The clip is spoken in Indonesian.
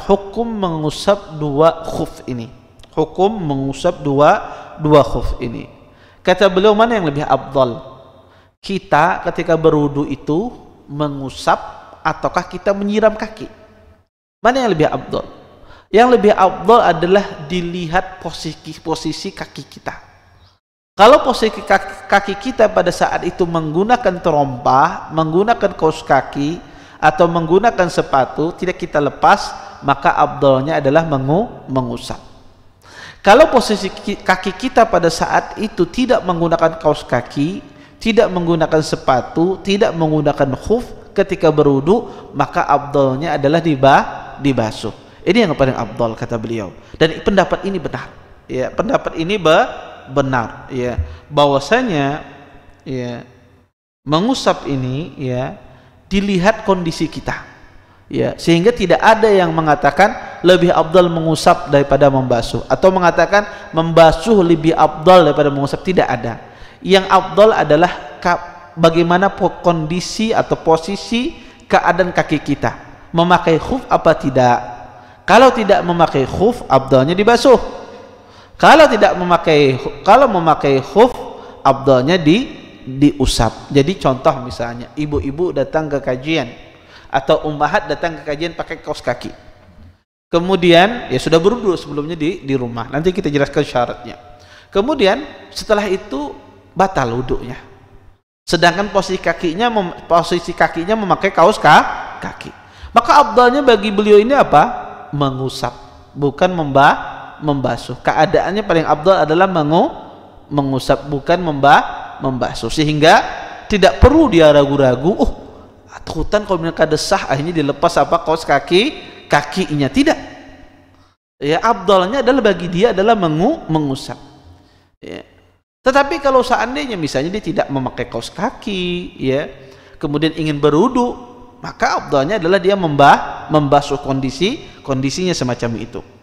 hukum mengusap dua khuf ini. Hukum mengusap dua dua khuf ini. Kata beliau mana yang lebih abdal? Kita ketika berudu itu mengusap ataukah kita menyiram kaki? Mana yang lebih abdal? Yang lebih abdal adalah dilihat posisi posisi kaki kita. Kalau posisi kaki, kaki kita pada saat itu menggunakan terompah, menggunakan kaos kaki, atau menggunakan sepatu tidak kita lepas maka abdolnya adalah mengu mengusap kalau posisi kaki kita pada saat itu tidak menggunakan kaos kaki tidak menggunakan sepatu tidak menggunakan khuf ketika berudu maka abdolnya adalah dibah dibasuh ini yang paling abdol kata beliau dan pendapat ini benar ya pendapat ini be benar ya bahwasanya ya mengusap ini ya dilihat kondisi kita ya sehingga tidak ada yang mengatakan lebih abdal mengusap daripada membasuh atau mengatakan membasuh lebih abdal daripada mengusap tidak ada yang abdal adalah bagaimana kondisi atau posisi keadaan kaki kita memakai khuf apa tidak kalau tidak memakai khuf abdalnya dibasuh kalau tidak memakai kalau memakai khuf abdalnya di diusap jadi contoh misalnya ibu-ibu datang ke kajian atau ummahat datang ke kajian pakai kaos kaki. Kemudian ya sudah berudu sebelumnya di di rumah. Nanti kita jelaskan syaratnya. Kemudian setelah itu batal wudunya. Sedangkan posisi kakinya mem, posisi kakinya memakai kaos ka, kaki. Maka abdalnya bagi beliau ini apa? Mengusap, bukan memba, membasuh. Keadaannya paling abdal adalah mengu, mengusap bukan memba, membasuh sehingga tidak perlu dia ragu-ragu. Oh, hutan kalau mereka desah akhirnya dilepas apa kaos kaki kakinya tidak ya abdalnya adalah bagi dia adalah mengu, mengusap ya. tetapi kalau seandainya misalnya dia tidak memakai kaos kaki ya kemudian ingin berudu maka abdalnya adalah dia membah membasuh kondisi kondisinya semacam itu